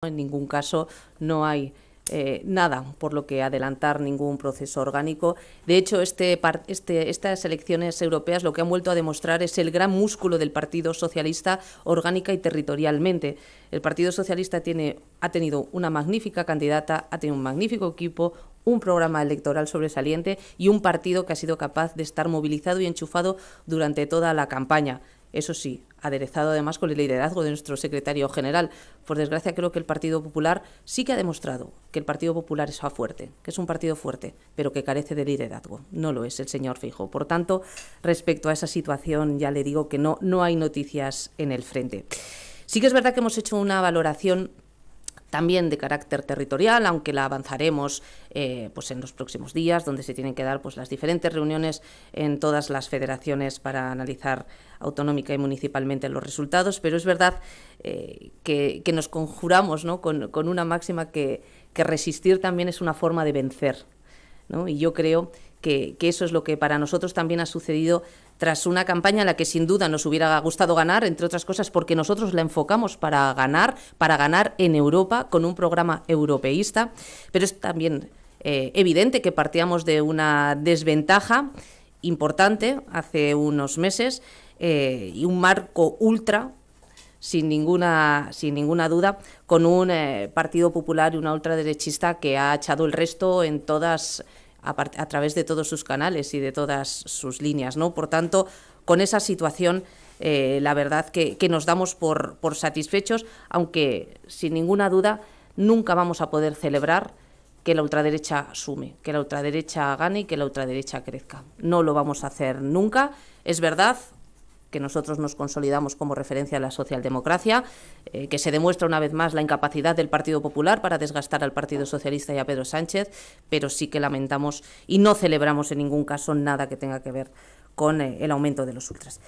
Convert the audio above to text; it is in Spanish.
En ningún caso no hay eh, nada por lo que adelantar ningún proceso orgánico. De hecho, este, este, estas elecciones europeas lo que han vuelto a demostrar es el gran músculo del Partido Socialista orgánica y territorialmente. El Partido Socialista tiene, ha tenido una magnífica candidata, ha tenido un magnífico equipo, un programa electoral sobresaliente y un partido que ha sido capaz de estar movilizado y enchufado durante toda la campaña eso sí, aderezado además con el liderazgo de nuestro secretario general. Por desgracia, creo que el Partido Popular sí que ha demostrado que el Partido Popular es fuerte, que es un partido fuerte, pero que carece de liderazgo. No lo es el señor Fijo. Por tanto, respecto a esa situación, ya le digo que no, no hay noticias en el frente. Sí que es verdad que hemos hecho una valoración también de carácter territorial, aunque la avanzaremos eh, pues en los próximos días, donde se tienen que dar pues, las diferentes reuniones en todas las federaciones para analizar autonómica y municipalmente los resultados, pero es verdad eh, que, nos conjuramos con, una máxima que, que resistir también es una forma de vencer. Y yo creo que, eso es lo que para nosotros también ha sucedido tras una campaña en la que sin duda nos hubiera gustado ganar, entre otras cosas porque nosotros la enfocamos para ganar, para ganar en Europa con un programa europeísta, pero es también eh, evidente que partíamos de una desventaja importante hace unos meses eh, y un marco ultra sin ninguna, sin ninguna duda, con un eh, Partido Popular y una ultraderechista que ha echado el resto en todas a, través de todos sus canales y de todas sus líneas. ¿no? Por tanto, con esa situación eh, la verdad que, nos damos por, por, satisfechos, aunque sin ninguna duda nunca vamos a poder celebrar que la ultraderecha sume, que la ultraderecha gane y que la ultraderecha crezca. No lo vamos a hacer nunca. Es verdad, que nosotros nos consolidamos como referencia a la socialdemocracia, eh, que se demuestra una vez más la incapacidad del Partido Popular para desgastar al Partido Socialista y a Pedro Sánchez, pero sí que lamentamos y no celebramos en ningún caso nada que tenga que ver con eh, el aumento de los ultras.